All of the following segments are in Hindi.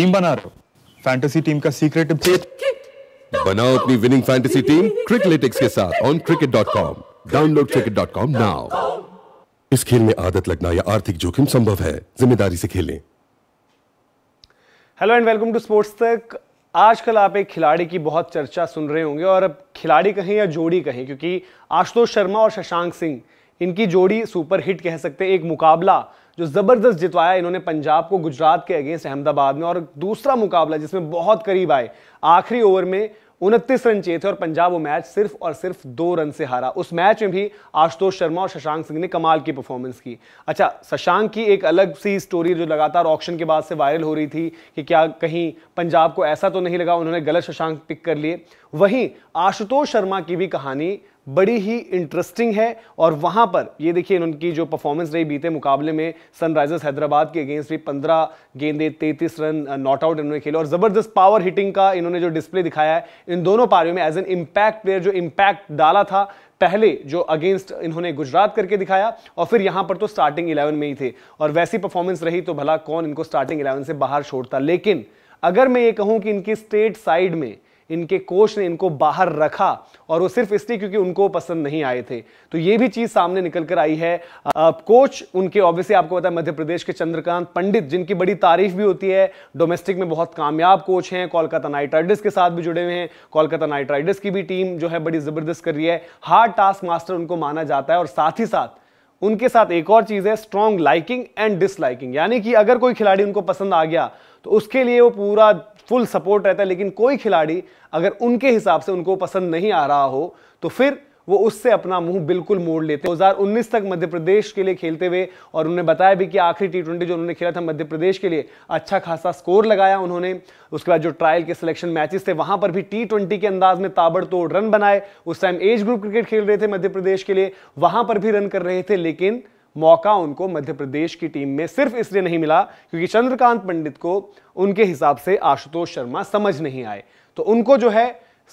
टीम बना रहे हो फैंटेसी टीम का सीक्रेट बनाओ अपनी विनिंग फैंटेसी टीम क्रिकलेटिक्स के साथ on cricket dot com download cricket dot com now इस खेल में आदत लगना या आर्थिक जोखिम संभव है जिम्मेदारी से खेलें hello and welcome to sports Tak आजकल आप एक खिलाड़ी की बहुत चर्चा सुन रहे होंगे और अब खिलाड़ी कहें या जोड़ी कहें क्योंकि आशुतोष शर्मा और शशांक सिंह इनकी जोड़ी सुपर हिट कह सकते हैं एक मुकाबला जो ज़बरदस्त जितवाया इन्होंने पंजाब को गुजरात के अगेंस्ट अहमदाबाद में और दूसरा मुकाबला जिसमें बहुत करीब आए आखिरी ओवर में उनतीस रन चाहिए थे और पंजाब वो मैच सिर्फ और सिर्फ दो रन से हारा उस मैच में भी आशुतोष शर्मा और शशांक सिंह ने कमाल की परफॉर्मेंस की अच्छा शशांक की एक अलग सी स्टोरी जो लगातार ऑक्शन के बाद से वायरल हो रही थी कि क्या कहीं पंजाब को ऐसा तो नहीं लगा उन्होंने गलत शशांक पिक कर लिए वहीं आशुतोष शर्मा की भी कहानी बड़ी ही इंटरेस्टिंग है और वहां पर ये देखिए उनकी जो परफॉर्मेंस रही बीते मुकाबले में सनराइजर्स हैदराबाद के अगेंस्ट भी पंद्रह गेंदे तैतीस रन नॉट आउट इन्होंने खेले और ज़बरदस्त पावर हिटिंग का इन्होंने जो डिस्प्ले दिखाया है इन दोनों पारियों में एज एन इम्पैक्ट प्लेयर जो इम्पैक्ट डाला था पहले जो अगेंस्ट इन्होंने गुजरात करके दिखाया और फिर यहां पर तो स्टार्टिंग इलेवन में ही थे और वैसी परफॉर्मेंस रही तो भला कौन इनको स्टार्टिंग इलेवन से बाहर छोड़ता लेकिन अगर मैं ये कहूं कि इनकी स्टेट साइड में इनके कोच ने इनको बाहर रखा और वो सिर्फ इसलिए क्योंकि उनको पसंद नहीं आए थे तो ये भी चीज सामने निकल कर आई है आ, कोच उनके ऑब्वियसली आपको पता है मध्य प्रदेश के चंद्रकांत पंडित जिनकी बड़ी तारीफ भी होती है डोमेस्टिक में बहुत कामयाब कोच हैं कोलकाता नाइट राइडर्स के साथ भी जुड़े हुए हैं कोलकाता नाइट राइडर्स की भी टीम जो है बड़ी जबरदस्त कर रही है हार्ड टास्क मास्टर उनको माना जाता है और साथ ही साथ उनके साथ एक और चीज़ है स्ट्रॉन्ग लाइकिंग एंड डिसलाइकिंग यानी कि अगर कोई खिलाड़ी उनको पसंद आ गया तो उसके लिए वो पूरा फुल सपोर्ट रहता है लेकिन कोई खिलाड़ी अगर उनके हिसाब से उनको पसंद नहीं आ रहा हो तो फिर वो उससे अपना मुंह बिल्कुल मोड़ लेते हैं 2019 तक मध्य प्रदेश के लिए खेलते हुए और उन्होंने बताया भी कि आखिरी टी जो उन्होंने खेला था मध्य प्रदेश के लिए अच्छा खासा स्कोर लगाया उन्होंने उसके बाद जो ट्रायल के सिलेक्शन मैचेस थे वहां पर भी टी ट्वेंटी के अंदाज में ताबड़तोड़ रन बनाए उस टाइम एज ग्रुप क्रिकेट खेल रहे थे मध्य प्रदेश के लिए वहां पर भी रन कर रहे थे लेकिन मौका उनको मध्य प्रदेश की टीम में सिर्फ इसलिए नहीं मिला क्योंकि चंद्रकांत पंडित को उनके हिसाब से आशुतोष शर्मा समझ नहीं आए तो उनको जो है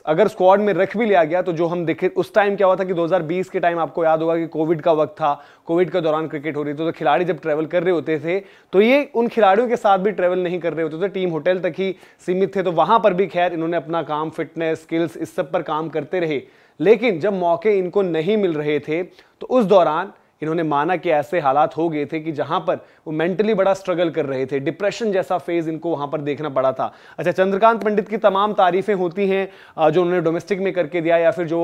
अगर स्क्वाड में रख भी लिया गया तो जो हम देखे उस टाइम क्या हुआ था कि 2020 के टाइम आपको याद होगा कि कोविड का वक्त था कोविड के दौरान क्रिकेट हो रही थी तो खिलाड़ी जब ट्रैवल कर रहे होते थे तो ये उन खिलाड़ियों के साथ भी ट्रैवल नहीं कर रहे होते थे टीम होटल तक ही सीमित थे तो वहां पर भी खैर इन्होंने अपना काम फिटनेस स्किल्स इस सब पर काम करते रहे लेकिन जब मौके इनको नहीं मिल रहे थे तो उस दौरान इन्होंने माना कि ऐसे हालात हो गए थे कि जहां पर वो मेंटली बड़ा स्ट्रगल कर रहे थे डिप्रेशन जैसा फेज इनको वहां पर देखना पड़ा था अच्छा चंद्रकांत पंडित की तमाम तारीफें होती हैं जो उन्होंने डोमेस्टिक में करके दिया या फिर जो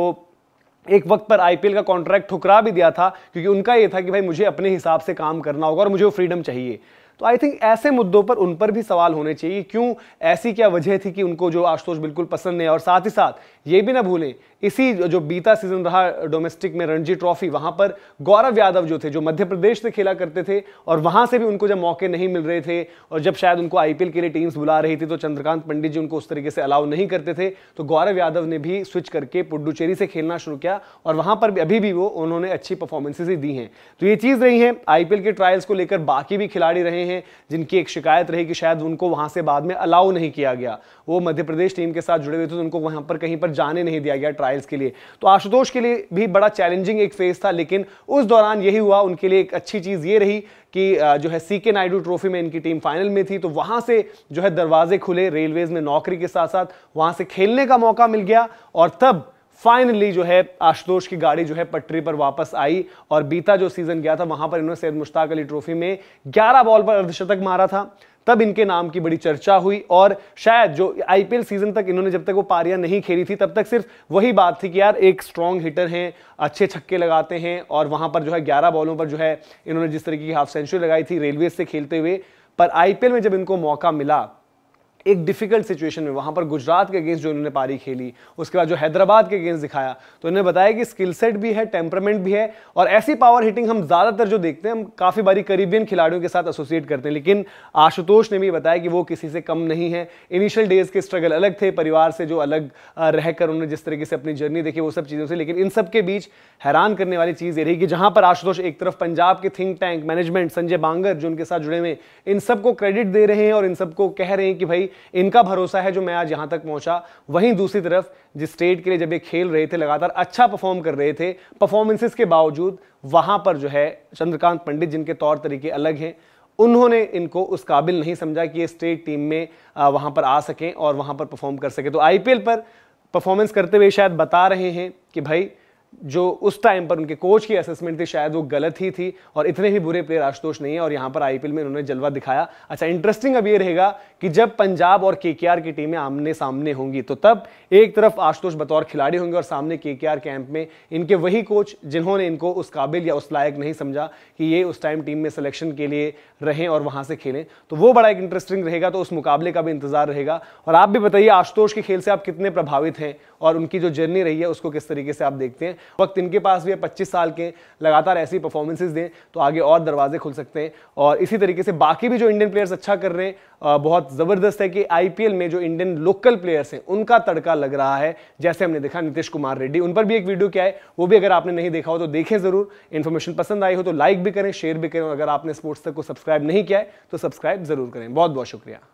एक वक्त पर आईपीएल का कॉन्ट्रैक्ट ठुकरा भी दिया था क्योंकि उनका यह था कि भाई मुझे अपने हिसाब से काम करना होगा और मुझे वो फ्रीडम चाहिए तो आई थिंक ऐसे मुद्दों पर उन पर भी सवाल होने चाहिए क्यों ऐसी क्या वजह थी कि उनको जो आशुतोष बिल्कुल पसंद नहीं और साथ ही साथ ये भी ना भूलें इसी जो बीता सीजन रहा डोमेस्टिक में रणजी ट्रॉफी वहां पर गौरव यादव जो थे जो मध्य प्रदेश से खेला करते थे और वहां से भी उनको जब मौके नहीं मिल रहे थे और जब शायद उनको आईपीएल के लिए टीम्स बुला रही थी तो चंद्रकांत पंडित जी उनको उस तरीके से अलाउ नहीं करते थे तो गौरव यादव ने भी स्विच करके पुडुचेरी से खेलना शुरू किया और वहां पर भी अभी भी वो उन्होंने अच्छी परफॉर्मेंसेज ही दी हैं तो ये चीज रही है आईपीएल के ट्रायल्स को लेकर बाकी भी खिलाड़ी रहे रहे हैं जिनकी एक शिकायत रही कि शायद उनको वहां से बाद में अलाउ नहीं किया गया वो मध्य प्रदेश टीम के साथ जुड़े हुए थे तो उनको वहां पर कहीं पर जाने नहीं दिया गया ट्रायल्स के लिए तो आशुतोष के लिए भी बड़ा चैलेंजिंग एक फेज था लेकिन उस दौरान यही हुआ उनके लिए एक अच्छी चीज़ ये रही कि जो है सीके नायडू ट्रॉफी में इनकी टीम फाइनल में थी तो वहां से जो है दरवाजे खुले रेलवेज में नौकरी के साथ साथ वहां से खेलने का मौका मिल गया और तब फाइनली जो है आशुतोष की गाड़ी जो है पटरी पर वापस आई और बीता जो सीजन गया था वहां पर इन्होंने सैयद मुश्ताक अली ट्रॉफी में 11 बॉल पर अर्धशतक मारा था तब इनके नाम की बड़ी चर्चा हुई और शायद जो आईपीएल सीजन तक इन्होंने जब तक वो पारियां नहीं खेली थी तब तक सिर्फ वही बात थी कि यार एक स्ट्रॉन्ग हिटर हैं अच्छे छक्के लगाते हैं और वहां पर जो है ग्यारह बॉलों पर जो है इन्होंने जिस तरीके की हाफ सेंचुरी लगाई थी रेलवे से खेलते हुए पर आईपीएल में जब इनको मौका मिला एक डिफिकल्ट सिचुएशन में वहाँ पर गुजरात के अगेंस्ट जो इन्होंने पारी खेली उसके बाद जो हैदराबाद के अगेंस्ट दिखाया तो इन्होंने बताया कि स्किल सेट भी है टेम्परमेंट भी है और ऐसी पावर हिटिंग हम ज़्यादातर जो देखते हैं हम काफ़ी बारी करीबियन खिलाड़ियों के साथ एसोसिएट करते हैं लेकिन आशुतोष ने भी बताया कि वो किसी से कम नहीं है इनिशियल डेज के स्ट्रगल अलग थे परिवार से जो अलग रहकर उन्होंने जिस तरीके से अपनी जर्नी देखी वो सब चीज़ों से लेकिन इन सब के बीच हैरान करने वाली चीज़ ये रही कि जहाँ पर आशुतोष एक तरफ पंजाब के think tank management Sanjay Bangar जो उनके साथ जुड़े हुए इन सबको क्रेडिट दे रहे हैं और इन सबको कह रहे हैं कि भाई इनका भरोसा है जो मैं आज यहाँ तक पहुँचा वहीं दूसरी तरफ जिस स्टेट के लिए जब ये खेल रहे थे लगातार अच्छा परफॉर्म कर रहे थे परफॉर्मेंसेस के बावजूद वहाँ पर जो है चंद्रकांत पंडित जिनके तौर तरीके अलग हैं उन्होंने इनको उस काबिल नहीं समझा कि ये स्टेट टीम में वहाँ पर आ सकें और वहाँ पर परफॉर्म कर सकें तो आईपीएल पर परफॉर्मेंस करते हुए शायद बता रहे हैं कि भाई जो उस टाइम पर उनके कोच की असेसमेंट थी शायद वो गलत ही थी और इतने ही बुरे प्लेयर आशुतोष नहीं है और यहाँ पर आईपीएल में इन्होंने जलवा दिखाया अच्छा इंटरेस्टिंग अब ये रहेगा कि जब पंजाब और के की टीमें आमने सामने होंगी तो तब एक तरफ आशुतोष बतौर खिलाड़ी होंगे और सामने के कैंप में इनके वही कोच जिन्होंने इनको उस काबिल या उस लायक नहीं समझा कि ये उस टाइम टीम में सिलेक्शन के लिए रहें और वहाँ से खेलें तो वो बड़ा एक इंटरेस्टिंग रहेगा तो उस मुकाबले का भी इंतजार रहेगा और आप भी बताइए आशुतोष के खेल से आप कितने प्रभावित हैं और उनकी जो जर्नी रही है उसको किस तरीके से आप देखते हैं वक्त इनके पास भी है पच्चीस साल के लगातार ऐसी परफॉर्मेंसेज दें तो आगे और दरवाजे खुल सकते हैं और इसी तरीके से बाकी भी जो इंडियन प्लेयर्स अच्छा कर रहे हैं बहुत ज़बरदस्त है कि आईपीएल में जो इंडियन लोकल प्लेयर्स हैं उनका तड़का लग रहा है जैसे हमने देखा नीतीश कुमार रेड्डी उन पर भी एक वीडियो क्या है वो भी अगर आपने नहीं देखा हो तो देखें ज़रूर इन्फॉर्मेशन पसंद आई हो तो लाइक भी करें शेयर भी करें अगर आपने स्पोर्ट्स तक को सब्सक्राइब नहीं किया है तो सब्सक्राइब ज़रूर करें बहुत बहुत शुक्रिया